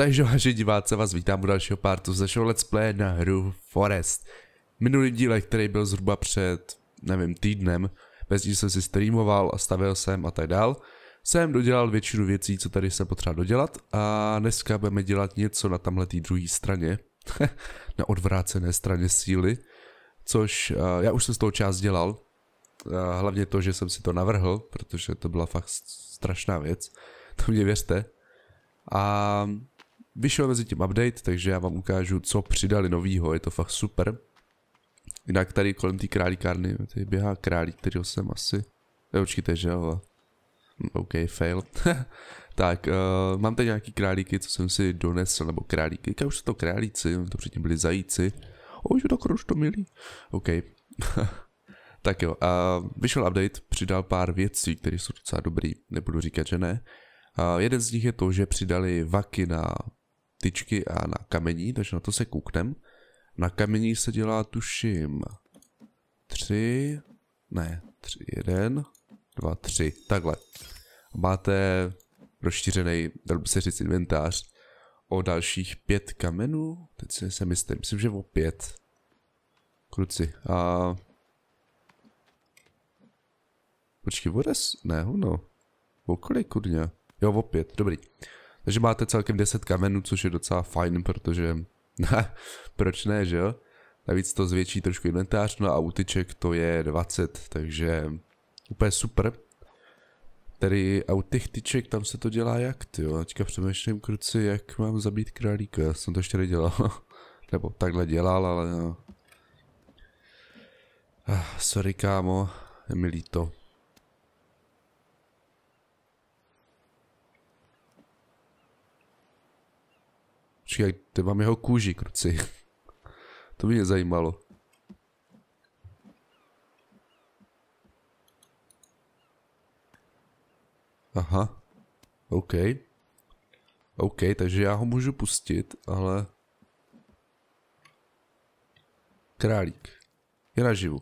Takže vážení diváci, vás vítám u dalšího partu ze show Let's Play na hru Forest. Minulý díl, který byl zhruba před, nevím, týdnem, bez ní jsem si streamoval a stavil jsem a tak dál, jsem dodělal většinu věcí, co tady se potřeba dodělat a dneska budeme dělat něco na té druhé straně, na odvrácené straně síly, což uh, já už jsem z toho část dělal, uh, hlavně to, že jsem si to navrhl, protože to byla fakt strašná věc, to mě věřte. A Vyšel mezi tím update, takže já vám ukážu, co přidali novýho, je to fakt super. Jinak tady kolem té králíkárny, tady běhá králík, který jsem asi... Ne, určitě, že jo. Hm, OK, fail. tak, uh, mám tady nějaký králíky, co jsem si donesl, nebo králíky. Jaká už jsou to králíci, to předtím byli zajíci. už to kruž to milí. OK. tak jo, uh, vyšel update, přidal pár věcí, které jsou docela dobrý, nebudu říkat, že ne. Uh, jeden z nich je to, že přidali vaky na tyčky a na kamení, takže na to se kouknem. Na kamení se dělá tuším tři, ne, tři, jeden, dva, tři, takhle. Máte rozšířený, dal by se říct, inventář o dalších pět kamenů, teď si se myslím, myslím, že o pět. Kruci, a... Počkej, vodes? Ne, no. O kolik, kurňa? Jo, o pět, dobrý. Takže máte celkem 10 kamenů, což je docela fajn, protože proč ne, že jo? Navíc to zvětší trošku inventář, no a autiček to je 20, takže úplně super. Tedy autichtiček, tam se to dělá jak, ty jo? Teďka přemýšlím, kruci, jak mám zabít králíka, já jsem to ještě nedělal. Nebo takhle dělal, ale no. Ah, sorry kámo, je mi líto. Čekaj, ty mám jeho kůži, kruci. to mě zajímalo. Aha. OK. OK, takže já ho můžu pustit, ale... Králík. Je naživu.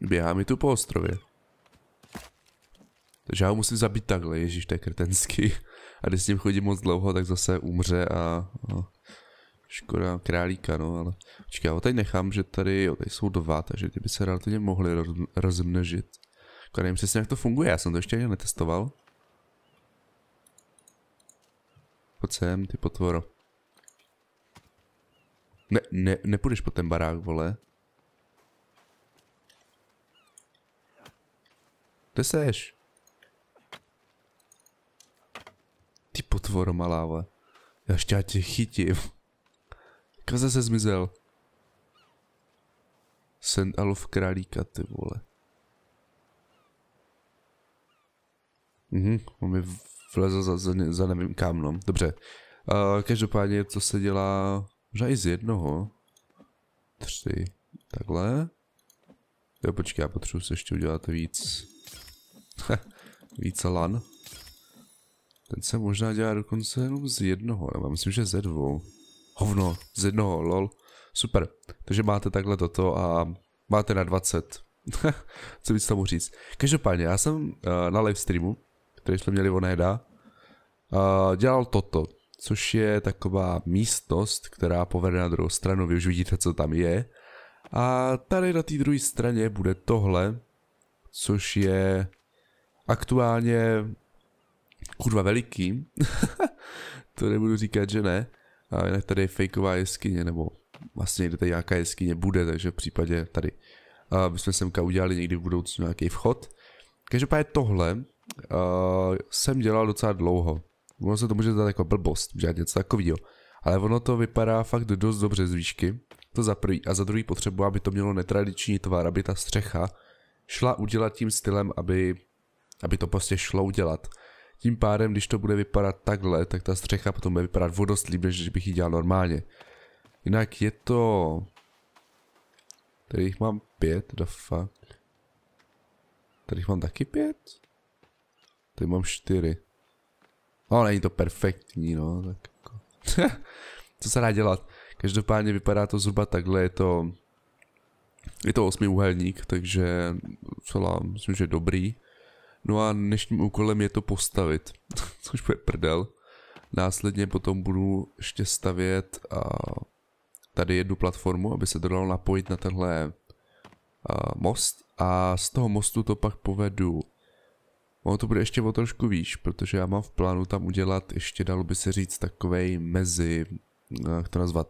Běhá mi tu po ostrově. Takže já ho musím zabít takhle, ježíš, to je kretenský a když s tím chodí moc dlouho, tak zase umře a no, škoda králíka, no, ale počkej, já ho tady nechám, že tady, jo, tady jsou dva, takže ty by se relativně mohli roz, rozmnožit. Akorát nevím přesně, jak to funguje, já jsem to ještě ani netestoval. Pojď sem, ty potvoro. Ne, ne, nepůjdeš po ten barák, vole. Kde seš? Ty potvoro malá, vole. Já ještě já tě chytím. Kaze se zmizel. Sandalov králíka, ty vole. Mhm, on mi vlezl za, za, za nevím kam, no. Dobře. Uh, každopádně, co se dělá... Možná i z jednoho. Tři. Takhle. Jo, počkej, já potřebuji se ještě udělat víc. víc lan. Ten se možná dělá dokonce jenom z jednoho, nebo myslím, že ze dvou. Hovno, z jednoho, lol. Super, takže máte takhle toto a máte na 20. Co víc tomu říct. Každopádně, já jsem uh, na live streamu, který jsme měli onehda, uh, eh, dělal toto, což je taková místnost, která povede na druhou stranu, vy už vidíte, co tam je. A tady na té druhé straně bude tohle, což je aktuálně kurva veliký, to nebudu říkat, že ne, a jinak tady je fejková jeskyně, nebo vlastně někde tady nějaká jeskyně bude, takže v případě tady uh, bychom semka udělali někdy v budoucnu nějaký vchod. Každopádně tohle uh, jsem dělal docela dlouho. Ono se to může zdát jako blbost, že něco takového. Ale ono to vypadá fakt dost dobře z výšky. To za prvý. A za druhý potřebu, aby to mělo netradiční tvar, aby ta střecha šla udělat tím stylem, aby, aby to prostě šlo udělat. Tím pádem, když to bude vypadat takhle, tak ta střecha potom bude vypadat vodost líp, než bych ji dělal normálně. Jinak je to... Tady jich mám pět, da fuck. Tady jich mám taky pět? Tady mám čtyři. No, není to perfektní, no, tak jako... Co se dá dělat? Každopádně vypadá to zhruba takhle, je to... Je to osmiúhelník, takže celá, myslím, že dobrý. No a dnešním úkolem je to postavit, což bude prdel. Následně potom budu ještě stavět a tady jednu platformu, aby se to dalo napojit na tenhle most a z toho mostu to pak povedu. Ono to bude ještě o trošku výš, protože já mám v plánu tam udělat ještě, dalo by se říct, takovej mezi, jak to nazvat,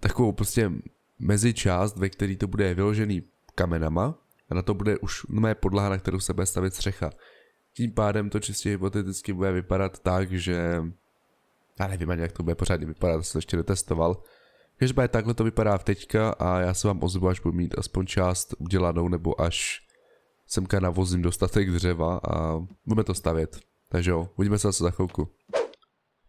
takovou prostě mezi část ve který to bude vyložený kamenama na to bude už mé podlaha, na kterou se bude stavit střecha. Tím pádem to čistě hypoteticky bude vypadat tak, že... Já nevím ani, jak to bude pořádně vypadat, to jsem ještě netestoval. Každopádně takhle to vypadá v teďka a já se vám ozvu, až budu mít aspoň část udělanou, nebo až semka navozím dostatek dřeva a budeme to stavět. Takže jo, uvidíme se zase za chvilku.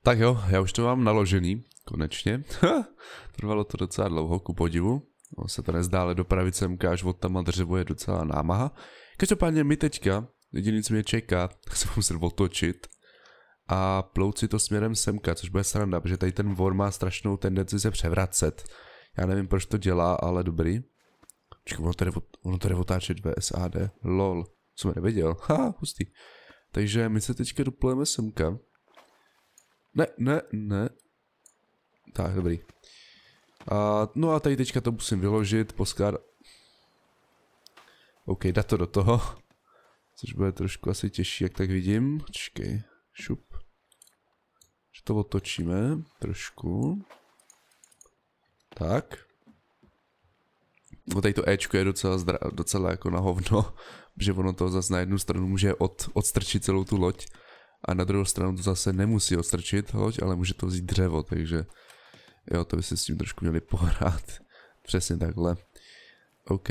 Tak jo, já už to mám naložený, konečně. Trvalo to docela dlouho, ku podivu. On no, se to nezdá, ale dopravit semka až od tam dřevo je docela námaha. Každopádně my teďka, jediný co mě čeká, tak se musím otočit a plout si to směrem semka, což bude sranda, protože tady ten vor má strašnou tendenci se převracet. Já nevím, proč to dělá, ale dobrý. Čekaj, ono tady, ono tady otáčí SAD. Lol, Co jsem neviděl. Ha, hustý. Takže my se teďka doplujeme semka. Ne, ne, ne. Tak, dobrý. A, no a tady teďka to musím vyložit, poskár... OK, dá to do toho. Což bude trošku asi těžší, jak tak vidím. Počkej, šup. Že to otočíme trošku. Tak. No tady to Ečko je docela, zdra, docela jako na hovno, že ono to zase na jednu stranu může od, odstrčit celou tu loď a na druhou stranu to zase nemusí odstrčit loď, ale může to vzít dřevo, takže Jo, to by se s tím trošku měli pohrát. Přesně takhle. OK,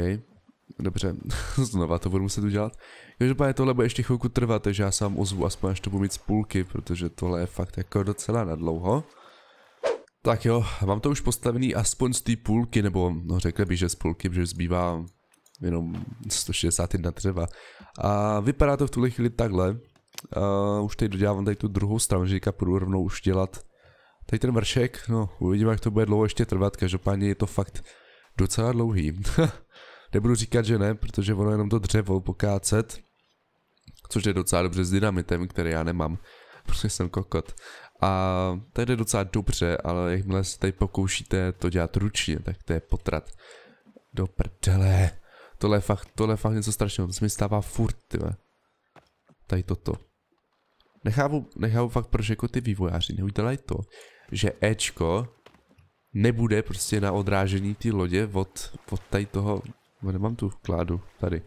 dobře, znova to budu muset udělat. Každopádně tohle bude ještě chvilku trvat, takže já sám ozvu aspoň až to budu mít z půlky, protože tohle je fakt jako docela nadlouho. Tak jo, mám to už postavený aspoň z té půlky, nebo no řekl bych, že z půlky, protože zbývá jenom 161 dřeva. A vypadá to v tuhle chvíli takhle. Uh, už teď dodělávám tady tu druhou stranu, že půjdu rovnou už dělat Tady ten vršek, no uvidíme, jak to bude dlouho ještě trvat, každopádně je to fakt docela dlouhý. Nebudu říkat, že ne, protože ono jenom to dřevo pokácet, což je docela dobře s dynamitem, který já nemám, protože jsem kokot. A tady jde docela dobře, ale jakmile se tady pokoušíte to dělat ručně, tak to je potrat. Do prdele. Tohle je fakt, tohle je fakt něco strašného, to se mi stává furt, tyhle. Tady toto. Nechávu, nechávu fakt proč jako ty vývojáři neudělají to, že Ečko nebude prostě na odrážení té lodě od, od tady toho, no, nemám tu kládu, tady,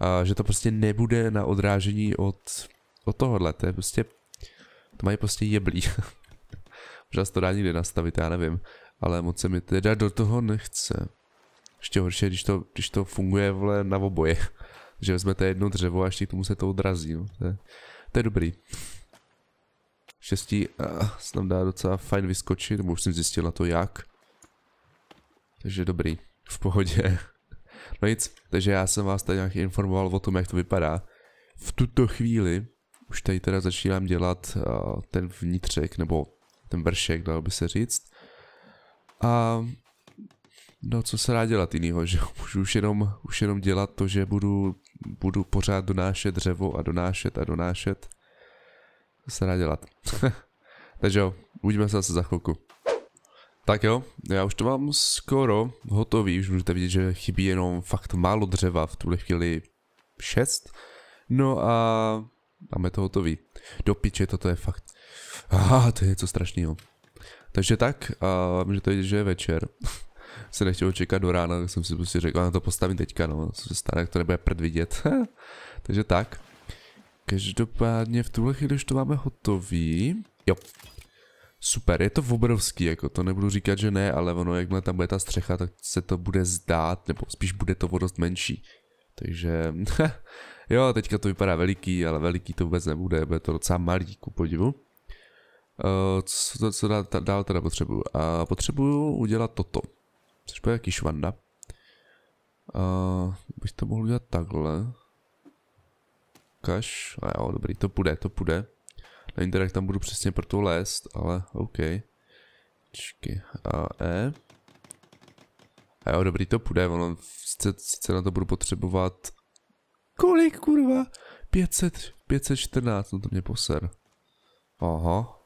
a že to prostě nebude na odrážení od, od tohohle, to je prostě, to mají prostě jeblí. Možná se to dá někde nastavit, já nevím, ale moc se mi teda do toho nechce. Ještě horší, když to, když to funguje vle na oboje. že vezmete jedno dřevo a ještě k tomu se to odrazí. No. To, je, to je dobrý. Štěstí uh, snad dá docela fajn vyskočit, nebo už jsem na to jak. Takže dobrý, v pohodě. No nic, takže já jsem vás tady nějak informoval o tom, jak to vypadá. V tuto chvíli už tady teda začínám dělat uh, ten vnitřek, nebo ten vršek, dalo by se říct. A no, co se dá dělat jinýho, že můžu už jenom, už jenom dělat to, že budu, budu pořád donášet dřevo a donášet a donášet. To se dá dělat. Takže jo, uvidíme se zase za chvilku. Tak jo, já už to mám skoro hotový, už můžete vidět, že chybí jenom fakt málo dřeva, v tuhle chvíli 6. No a máme to hotový. Do piče, toto je fakt, ah, to je něco strašného. Takže tak, a můžete vidět, že je večer. se nechtěl čekat do rána, tak jsem si prostě řekl, na to postavím teďka, no, co se stane, které to nebude prd vidět. Takže tak. Každopádně v tuhle chvíli už to máme hotový. Jo. Super, je to obrovský, jako to nebudu říkat, že ne, ale ono, jakmile tam bude ta střecha, tak se to bude zdát, nebo spíš bude to o dost menší. Takže, jo, teďka to vypadá veliký, ale veliký to vůbec nebude, bude to docela malý, ku podivu. Uh, co, co dál, dál teda potřebuju? Uh, potřebuju udělat toto. Což bude jaký švanda. Uh, eh, bych to mohl udělat takhle ukaž. A jo, dobrý, to půjde, to půjde. Nevím teda, jak tam budu přesně pro to lézt, ale OK. Čky, a E. A jo, dobrý, to půjde, ono sice, sice na to budu potřebovat... Kolik, kurva? 500, 514, no to mě poser. Aha.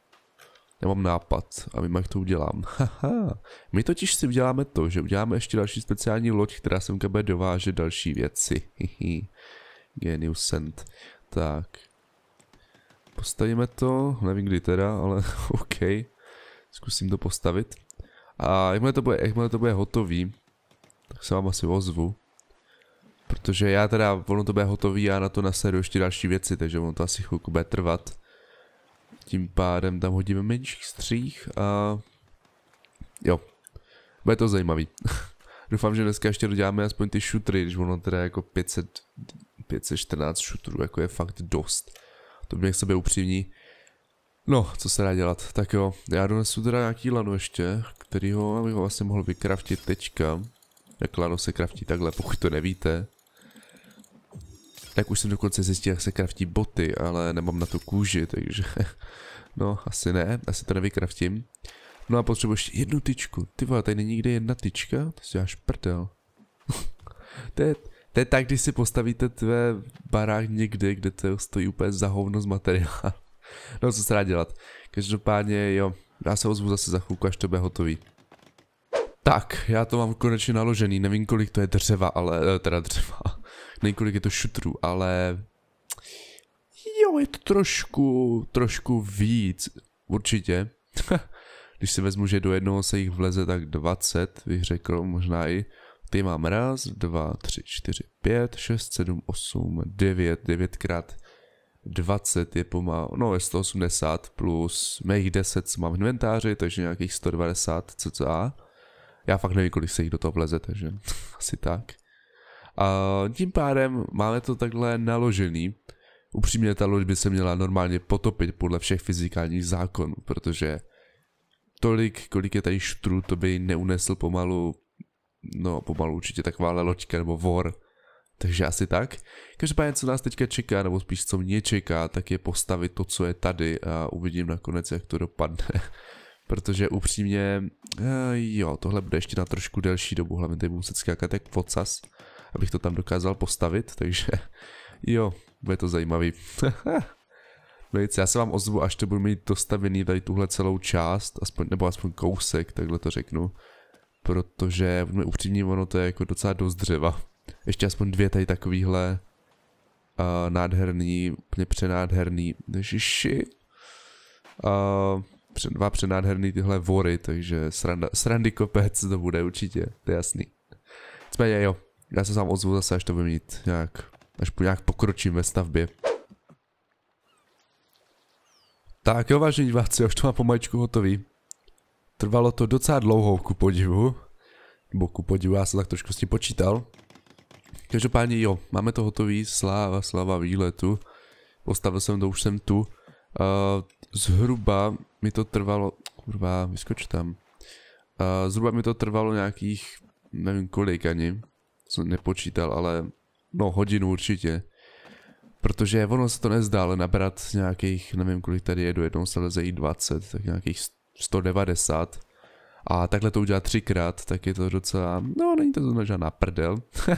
Já mám nápad a vím, jak to udělám. Haha. My totiž si uděláme to, že uděláme ještě další speciální loď, která semka bude dovážet další věci. Genius Sand. Tak. Postavíme to, nevím kdy teda, ale OK. Zkusím to postavit. A jakmile to bude, jakmile to bude hotový, tak se vám asi ozvu. Protože já teda, ono to bude hotový, já na to nasedu ještě další věci, takže ono to asi chvilku bude trvat. Tím pádem tam hodíme menších střích a... Jo. Bude to zajímavý. Doufám, že dneska ještě doděláme aspoň ty šutry, když ono teda jako 500 514 šutrů, jako je fakt dost. To mě k sobě upřímní. No, co se dá dělat. Tak jo, já donesu teda nějaký lano ještě, ho, bych ho vlastně mohl vykraftit teďka. Jak lano se kraftí takhle, pokud to nevíte. Tak už jsem dokonce zjistil, jak se kraftí boty, ale nemám na to kůži, takže... No, asi ne, asi to nevykraftím. No a potřebuji ještě jednu tyčku. Ty vole, tady není nikde jedna tyčka? To si děláš prdel. to je, to je tak, když si postavíte tvé barák někde, kde to stojí úplně za hovno z materiálu. No, co se dá dělat. Každopádně, jo, já se ozvu zase za chvilku, až to bude hotový. Tak, já to mám konečně naložený, nevím kolik to je dřeva, ale, eh, teda dřeva, nevím kolik je to šutrů, ale jo, je to trošku, trošku víc, určitě. Když si vezmu, že do jednoho se jich vleze tak 20, bych řekl, možná i, ty mám raz, dva, tři, čtyři, pět, šest, sedm, osm, devět, devětkrát 20 je pomalu, no je 180 plus mých 10 co mám v inventáři, takže nějakých 190 cca. Já fakt nevím, kolik se jich do toho vleze, takže asi tak. A tím pádem máme to takhle naložený. Upřímně ta loď by se měla normálně potopit podle všech fyzikálních zákonů, protože tolik, kolik je tady štru to by neunesl pomalu no pomalu určitě taková loďka nebo vor. Takže asi tak. Každopádně, co nás teďka čeká, nebo spíš co mě čeká, tak je postavit to, co je tady a uvidím nakonec, jak to dopadne. Protože upřímně, eh, jo, tohle bude ještě na trošku delší dobu, hlavně tady budu muset skákat jak focas, abych to tam dokázal postavit, takže jo, bude to zajímavý. Vejce, já se vám ozvu, až to budu mít dostavený tady tuhle celou část, aspoň, nebo aspoň kousek, takhle to řeknu protože, buďme upřímní, ono to je jako docela dost dřeva. Ještě aspoň dvě tady takovýhle uh, nádherný, úplně přenádherný, ježiši, uh, dva přenádherný tyhle vory, takže sranda, srandy kopec to bude určitě, to je jasný. Nicméně jo, já se sám ozvu zase, až to budu mít nějak, až po nějak pokročím ve stavbě. Tak jo, vážení diváci, už to mám pomaličku hotový. Trvalo to docela dlouho ku podivu. Bo ku podivu, já jsem tak trošku s tím počítal. Každopádně jo, máme to hotový, sláva, sláva výletu. Postavil jsem to, už jsem tu. Uh, zhruba mi to trvalo, kurva, vyskoč tam. Uh, zhruba mi to trvalo nějakých, nevím kolik ani, jsem nepočítal, ale no hodinu určitě. Protože ono se to nezdá, ale nabrat nějakých, nevím kolik tady je, do jednou se leze i 20, tak nějakých 190 a takhle to udělat třikrát, tak je to docela, no není to znamená žádná prdel.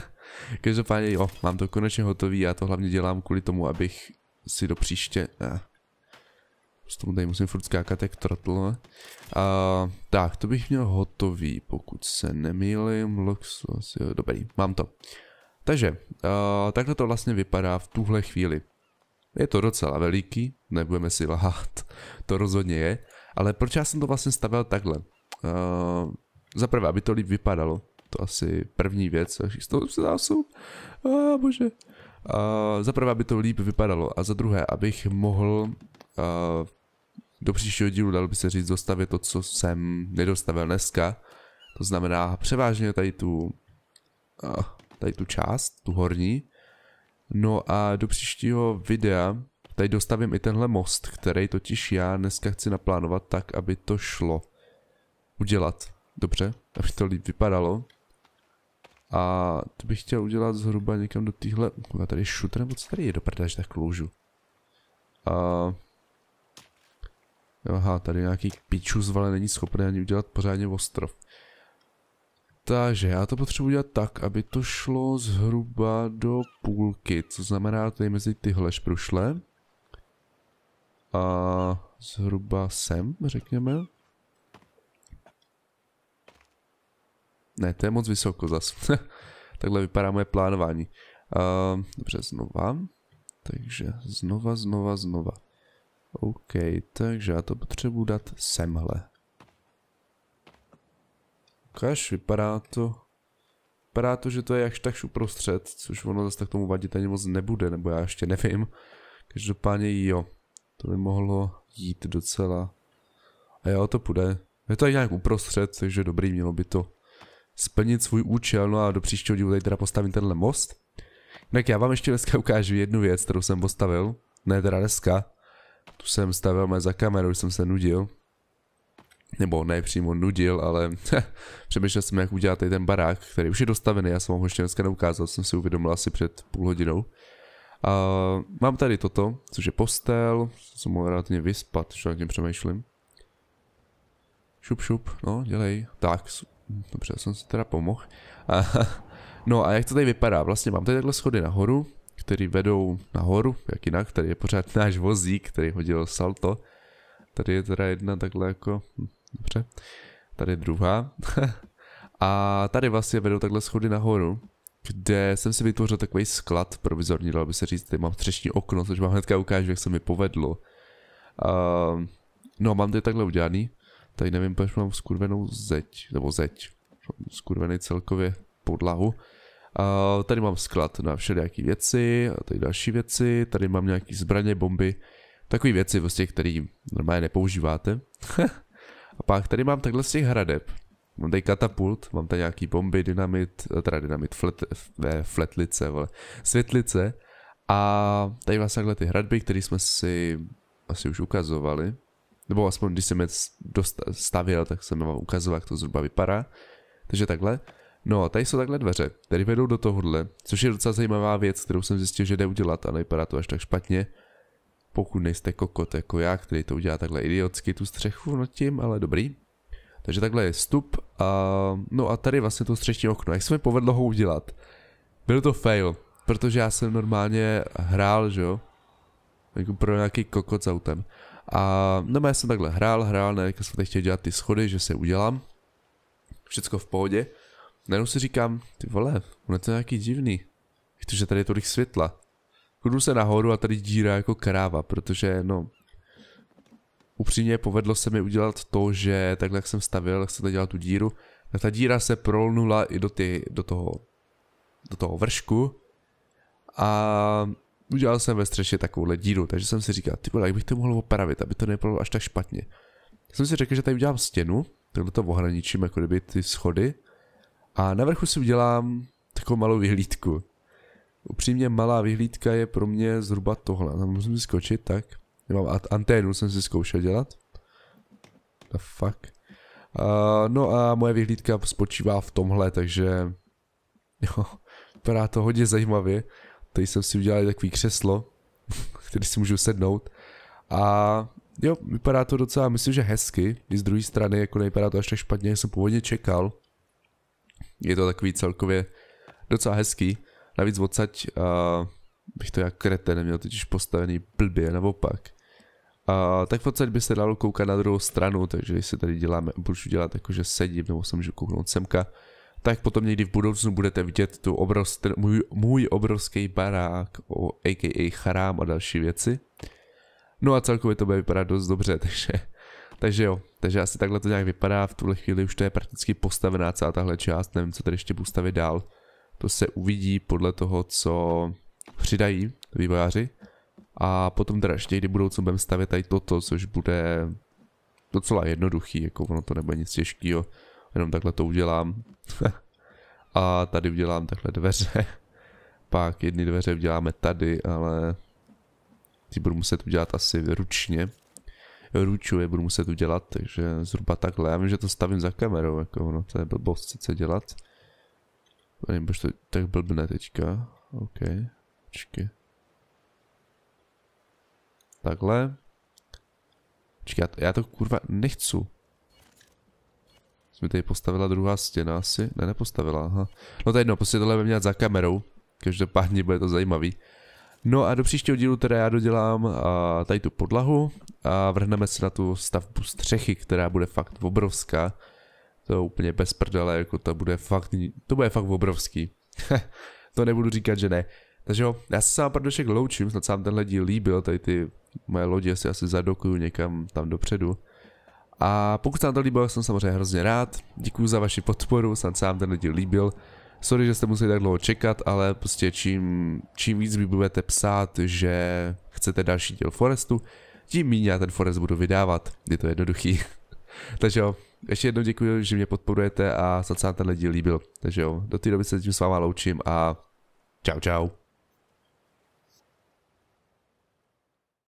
Každopádně jo, mám to konečně hotový, já to hlavně dělám kvůli tomu, abych si do příště, ne, tomu tady musím furt skákat jak trotl. Uh, tak, to bych měl hotový, pokud se nemýlim, Luxus, jo, dobrý, mám to. Takže, uh, takhle to vlastně vypadá v tuhle chvíli. Je to docela veliký, nebudeme si lhát, to rozhodně je. Ale proč já jsem to vlastně stavěl takhle? Uh, Za prvé, aby to líp vypadalo. To asi první věc. Z toho se zásu. Ah, bože. Uh, za prvé, aby to líp vypadalo. A za druhé, abych mohl uh, do příštího dílu, dal by se říct, dostavit to, co jsem nedostavil dneska. To znamená převážně tady tu, eh, tady tu část, tu horní. No a do příštího videa Tady dostavím i tenhle most, který totiž já dneska chci naplánovat tak, aby to šlo udělat. Dobře, aby to líp vypadalo. A to bych chtěl udělat zhruba někam do týhle... Kurva, tady je šutr, nebo co tady je do prdaž tak kloužu? A... Aha, tady nějaký piču zvale není schopný ani udělat pořádně ostrov. Takže já to potřebuji udělat tak, aby to šlo zhruba do půlky, co znamená tady mezi tyhle šprušle a zhruba sem, řekněme. Ne, to je moc vysoko zas. Takhle vypadá moje plánování. Uh, dobře, znova. Takže znova, znova, znova. OK, takže já to potřebuji dát semhle. Ukaž, vypadá to... Vypadá to, že to je jakž takž uprostřed, což ono zase tak tomu vadit ani moc nebude, nebo já ještě nevím. Každopádně jo. To by mohlo jít docela. A jo, to půjde. Je to nějak uprostřed, takže dobrý, mělo by to splnit svůj účel. No a do příštího dílu tady teda postavím tenhle most. Tak já vám ještě dneska ukážu jednu věc, kterou jsem postavil. Ne teda dneska. Tu jsem stavil mé za kamerou, jsem se nudil. Nebo ne přímo nudil, ale přemýšlel jsem, jak udělat tady ten barák, který už je dostavený. Já jsem vám ho ještě dneska neukázal, jsem si uvědomil asi před půl hodinou. A mám tady toto, což je postel, jsem mohl relativně vyspat, když nad tím přemýšlím. Šup, šup, no, dělej. Tak, dobře, jsem si teda pomohl. A, no a jak to tady vypadá? Vlastně mám tady takhle schody nahoru, který vedou nahoru, jak jinak, tady je pořád náš vozík, který hodil salto. Tady je teda jedna takhle jako, hm, dobře, tady druhá. a tady vlastně vedou takhle schody nahoru kde jsem si vytvořil takový sklad provizorní, dalo by se říct, tady mám třešní okno, což vám hnedka ukážu, jak se mi povedlo. Uh, no, mám to takhle udělaný, tady nevím, proč mám skurvenou zeď, nebo zeď, skurvený celkově podlahu. Uh, tady mám sklad na všelijaké věci, a tady další věci, tady mám nějaký zbraně, bomby, takové věci, vlastně, prostě, které normálně nepoužíváte. a pak tady mám takhle z těch hradeb, Mám tady katapult, mám tady nějaký bomby, dynamit, eh, teda dynamit, flet, ne, fletlice, vole, světlice. A tady vlastně takhle ty hradby, které jsme si asi už ukazovali. Nebo aspoň když jsem je stavěl, tak jsem vám ukazoval, jak to zhruba vypadá. Takže takhle. No a tady jsou takhle dveře, které vedou do tohohle, což je docela zajímavá věc, kterou jsem zjistil, že jde udělat a nevypadá to až tak špatně. Pokud nejste kokot jako já, který to udělá takhle idiotsky tu střechu, no tím, ale dobrý. Takže takhle je vstup a no a tady vlastně to střešní okno. Jak se mi povedlo ho udělat? Byl to fail, protože já jsem normálně hrál, že jo? Jako pro nějaký kokot s autem. A no já jsem takhle hrál, hrál, ne, jsem teď chtěl dělat ty schody, že se udělám. Všecko v pohodě. Najednou si říkám, ty vole, on je to nějaký divný. Protože tady je tolik světla. Chodnu se nahoru a tady díra jako kráva, protože no, upřímně povedlo se mi udělat to, že takhle jak jsem stavil, jak jsem tady dělal tu díru, tak ta díra se prolnula i do, ty, do, toho, do toho vršku a udělal jsem ve střeše takovouhle díru, takže jsem si říkal, ty vole, jak bych to mohl opravit, aby to nepadlo až tak špatně. Jsem si řekl, že tady udělám stěnu, takhle to ohraničím, jako kdyby ty schody, a na vrchu si udělám takovou malou vyhlídku. Upřímně malá vyhlídka je pro mě zhruba tohle. Tam musím skočit, tak. Nemám anténu, jsem si zkoušel dělat. The fuck. Uh, no a moje vyhlídka spočívá v tomhle, takže... Jo, vypadá to hodně zajímavě. Tady jsem si udělal takový křeslo, který si můžu sednout. A jo, vypadá to docela, myslím, že hezky. I z druhé strany, jako nevypadá to až tak špatně, jak jsem původně čekal. Je to takový celkově docela hezký. Navíc odsaď uh, bych to jak kreten neměl totiž postavený blbě, naopak tak v podstatě by se dalo koukat na druhou stranu, takže jestli tady děláme, budu dělat jako, že sedím, nebo se můžu kouknout semka, tak potom někdy v budoucnu budete vidět tu obrovský, ten, můj, můj obrovský barák, o, a.k.a. charám a další věci. No a celkově to bude vypadat dost dobře, takže, takže jo, takže asi takhle to nějak vypadá, v tuhle chvíli už to je prakticky postavená celá tahle část, nevím, co tady ještě budu stavit dál. To se uvidí podle toho, co přidají vývojáři. A potom teda ještě kdy budoucnu budeme stavět tady toto, což bude docela jednoduchý, jako ono to nebude nic těžkého, jenom takhle to udělám. a tady udělám takhle dveře. Pak jedny dveře uděláme tady, ale ty budu muset udělat asi ručně. Ruču je budu muset udělat, takže zhruba takhle. Já vím, že to stavím za kamerou, jako ono, to je blbost, sice dělat. Nevím, to tak blbne teďka. OK, počkej. Takhle. Počkej, já to kurva nechci. Jsme tady postavila druhá stěna asi? Ne, nepostavila, aha. No tady no, prostě tohle budeme dělat za kamerou. Každopádně bude to zajímavý. No a do příštího dílu teda já dodělám a, tady tu podlahu a vrhneme se na tu stavbu střechy, která bude fakt obrovská. To je úplně bez prdele, jako to bude fakt, to bude fakt obrovský. to nebudu říkat, že ne. Takže jo, já se sám pro dnešek loučím, snad vám tenhle díl líbil, tady ty moje lodě si asi zadokuju někam tam dopředu. A pokud se vám to líbilo, jsem samozřejmě hrozně rád. Děkuji za vaši podporu, snad se vám ten díl líbil. Sorry, že jste museli tak dlouho čekat, ale prostě čím, čím víc mi budete psát, že chcete další díl Forestu, tím méně já ten Forest budu vydávat. Je to jednoduchý. Takže jo, ještě jednou děkuji, že mě podporujete a snad se vám ten díl líbil. Takže jo, do té doby se tím s váma loučím a čau čau.